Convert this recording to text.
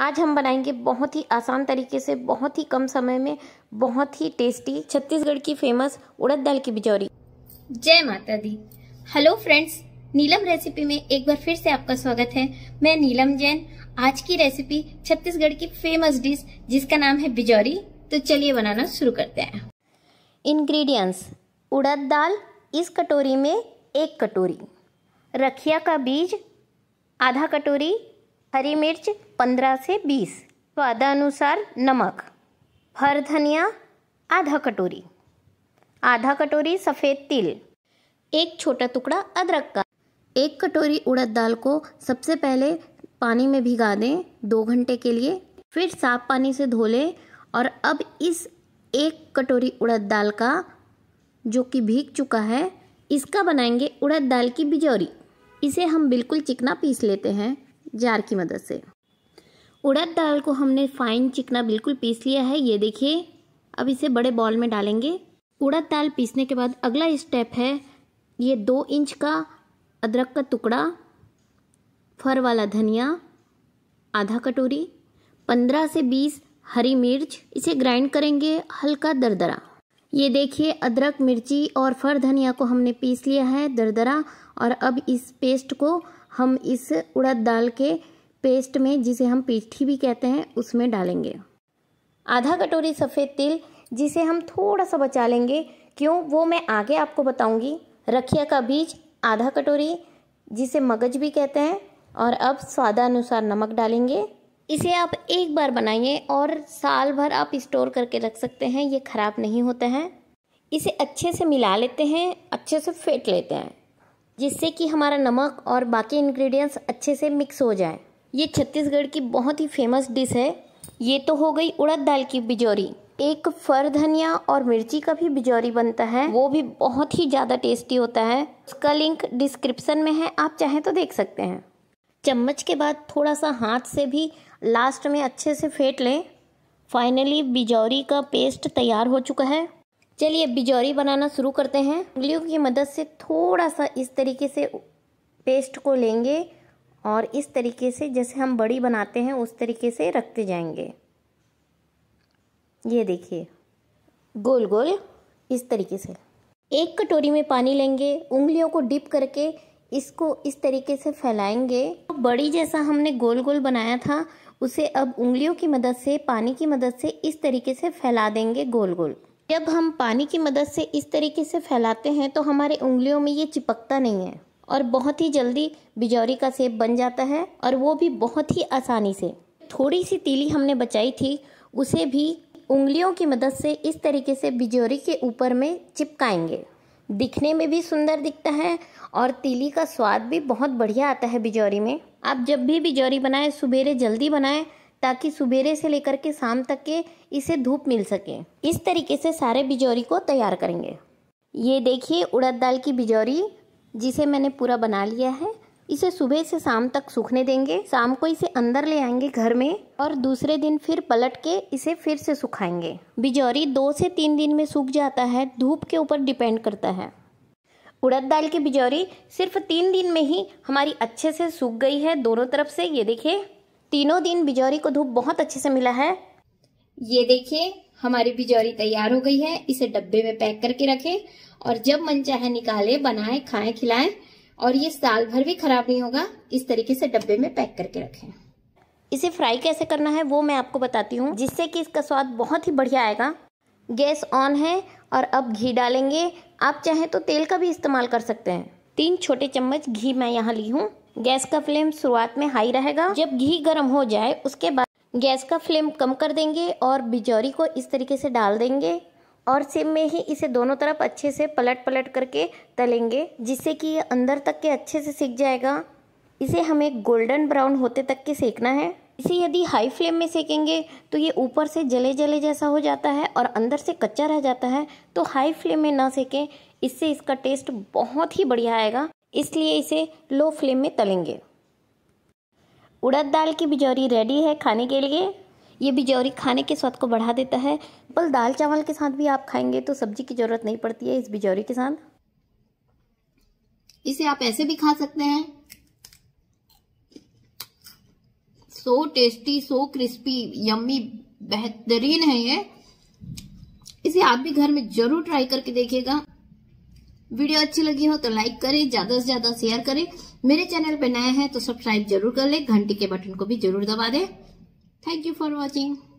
आज हम बनाएंगे बहुत ही आसान तरीके से बहुत ही कम समय में बहुत ही टेस्टी छत्तीसगढ़ की फेमस उड़द दाल की बिजौरी जय माता दी हेलो फ्रेंड्स नीलम रेसिपी में एक बार फिर से आपका स्वागत है मैं नीलम जैन आज की रेसिपी छत्तीसगढ़ की फेमस डिश जिसका नाम है बिजौरी तो चलिए बनाना शुरू करते हैं इंग्रेडिएंट्स उड़द दाल इस कटोरी में एक कटोरी रखिया का बीज आधा कटोरी हरी मिर्च पंद्रह से बीस स्वादानुसार नमक हर धनिया आधा कटोरी आधा कटोरी सफ़ेद तिल एक छोटा टुकड़ा अदरक का एक कटोरी उड़द दाल को सबसे पहले पानी में भिगा दें दो घंटे के लिए फिर साफ पानी से धो लें और अब इस एक कटोरी उड़द दाल का जो कि भीग चुका है इसका बनाएंगे उड़द दाल की बिजौरी इसे हम बिल्कुल चिकना पीस लेते हैं जार की मदद से उड़द दाल को हमने फाइन चिकना बिल्कुल पीस लिया है ये देखिए अब इसे बड़े बॉल में डालेंगे उड़द दाल पीसने के बाद अगला स्टेप है ये दो इंच का अदरक का टुकड़ा फर वाला धनिया आधा कटोरी पंद्रह से बीस हरी मिर्च इसे ग्राइंड करेंगे हल्का दरदरा ये देखिए अदरक मिर्ची और फर धनिया को हमने पीस लिया है दरदरा और अब इस पेस्ट को हम इस उड़द दाल के पेस्ट में जिसे हम पेठी भी कहते हैं उसमें डालेंगे आधा कटोरी सफ़ेद तिल जिसे हम थोड़ा सा बचा लेंगे क्यों वो मैं आगे आपको बताऊंगी रखिया का बीज आधा कटोरी जिसे मगज भी कहते हैं और अब स्वादानुसार नमक डालेंगे इसे आप एक बार बनाइए और साल भर आप स्टोर करके रख सकते हैं ये ख़राब नहीं होता है इसे अच्छे से मिला लेते हैं अच्छे से फेंट लेते हैं जिससे कि हमारा नमक और बाकी इंग्रेडिएंट्स अच्छे से मिक्स हो जाए ये छत्तीसगढ़ की बहुत ही फेमस डिश है ये तो हो गई उड़द दाल की बिजौरी एक फर धनिया और मिर्ची का भी बिजौरी बनता है वो भी बहुत ही ज़्यादा टेस्टी होता है उसका लिंक डिस्क्रिप्शन में है आप चाहें तो देख सकते हैं चम्मच के बाद थोड़ा सा हाथ से भी लास्ट में अच्छे से फेंट लें फाइनली बिजौरी का पेस्ट तैयार हो चुका है चलिए बिजौरी बनाना शुरू करते हैं उंगलियों की मदद से थोड़ा सा इस तरीके से पेस्ट को लेंगे और इस तरीके से जैसे हम बड़ी बनाते हैं उस तरीके से रखते जाएंगे ये देखिए गोल गोल इस तरीके से एक कटोरी में पानी लेंगे उंगलियों को डिप करके इसको इस तरीके से फैलाएंगे बड़ी जैसा हमने गोल गोल बनाया था उसे अब उंगलियों की मदद से पानी की मदद से इस तरीके से फैला देंगे गोल गोल जब हम पानी की मदद से इस तरीके से फैलाते हैं तो हमारे उंगलियों में ये चिपकता नहीं है और बहुत ही जल्दी बिजौरी का सेब बन जाता है और वो भी बहुत ही आसानी से थोड़ी सी तीली हमने बचाई थी उसे भी उंगलियों की मदद से इस तरीके से बिजौरी के ऊपर में चिपकाएंगे दिखने में भी सुंदर दिखता है और तीली का स्वाद भी बहुत बढ़िया आता है बिजौरी में आप जब भी बिजौरी बनाएं सुबेरे जल्दी बनाएं ताकि सुबेरे से लेकर के शाम तक के इसे धूप मिल सके इस तरीके से सारे बिजौरी को तैयार करेंगे ये देखिए उड़द दाल की बिजौरी जिसे मैंने पूरा बना लिया है इसे सुबह से शाम तक सूखने देंगे शाम को इसे अंदर ले आएंगे घर में और दूसरे दिन फिर पलट के इसे फिर से सुखाएंगे बिजौरी दो से तीन दिन में सूख जाता है धूप के ऊपर डिपेंड करता है उड़द दाल की बिजौरी सिर्फ तीन दिन में ही हमारी अच्छे से सूख गई है दोनों तरफ से ये देखिए तीनों दिन बिजौरी को धूप बहुत अच्छे से मिला है ये देखिए हमारी बिजौरी तैयार हो गई है इसे डब्बे में पैक करके रखें और जब मन चाहे निकाले बनाए खाएं खिलाएं और ये साल भर भी खराब नहीं होगा इस तरीके से डब्बे में पैक करके रखें इसे फ्राई कैसे करना है वो मैं आपको बताती हूँ जिससे कि इसका स्वाद बहुत ही बढ़िया आएगा गैस ऑन है और अब घी डालेंगे आप चाहें तो तेल का भी इस्तेमाल कर सकते हैं तीन छोटे चम्मच घी मैं यहाँ ली हूँ गैस का फ्लेम शुरुआत में हाई रहेगा जब घी गर्म हो जाए उसके बाद गैस का फ्लेम कम कर देंगे और बिजौरी को इस तरीके से डाल देंगे और सेम में ही इसे दोनों तरफ अच्छे से पलट पलट करके तलेंगे जिससे कि ये अंदर तक के अच्छे से सीख जाएगा इसे हमें गोल्डन ब्राउन होते तक के सेकना है इसे यदि हाई फ्लेम में सेकेंगे तो ये ऊपर से जले जले जैसा हो जाता है और अंदर से कच्चा रह जाता है तो हाई फ्लेम में ना सेकें इससे इसका टेस्ट बहुत ही बढ़िया आएगा इसलिए इसे लो फ्लेम में तलेंगे उड़द दाल की बिजौरी रेडी है खाने के लिए ये बिजौरी खाने के स्वाद को बढ़ा देता है बल दाल चावल के साथ भी आप खाएंगे तो सब्जी की ज़रूरत नहीं पड़ती है इस बिजौरी के साथ इसे आप ऐसे भी खा सकते हैं so tasty so crispy yummy बेहतरीन है ये इसे आप भी घर में जरूर ट्राई करके देखिएगा वीडियो अच्छी लगी हो तो लाइक करें ज़्यादा से ज़्यादा शेयर करें मेरे चैनल पर नए हैं तो सब्सक्राइब जरूर कर ले घंटी के बटन को भी जरूर दबा दें थैंक यू फॉर वॉचिंग